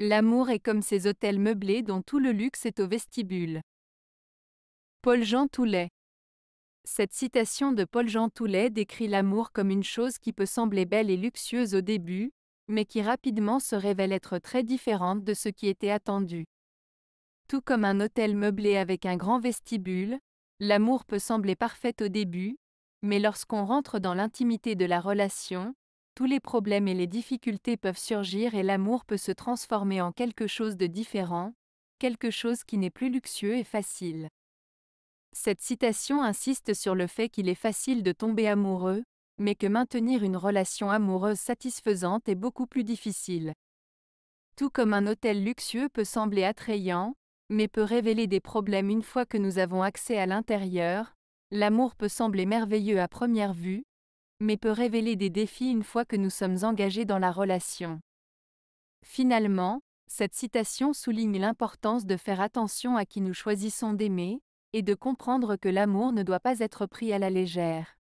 L'amour est comme ces hôtels meublés dont tout le luxe est au vestibule. Paul-Jean Toulet Cette citation de Paul-Jean Toulet décrit l'amour comme une chose qui peut sembler belle et luxueuse au début, mais qui rapidement se révèle être très différente de ce qui était attendu. Tout comme un hôtel meublé avec un grand vestibule, l'amour peut sembler parfait au début, mais lorsqu'on rentre dans l'intimité de la relation, tous les problèmes et les difficultés peuvent surgir et l'amour peut se transformer en quelque chose de différent, quelque chose qui n'est plus luxueux et facile. Cette citation insiste sur le fait qu'il est facile de tomber amoureux, mais que maintenir une relation amoureuse satisfaisante est beaucoup plus difficile. Tout comme un hôtel luxueux peut sembler attrayant, mais peut révéler des problèmes une fois que nous avons accès à l'intérieur, l'amour peut sembler merveilleux à première vue, mais peut révéler des défis une fois que nous sommes engagés dans la relation. Finalement, cette citation souligne l'importance de faire attention à qui nous choisissons d'aimer, et de comprendre que l'amour ne doit pas être pris à la légère.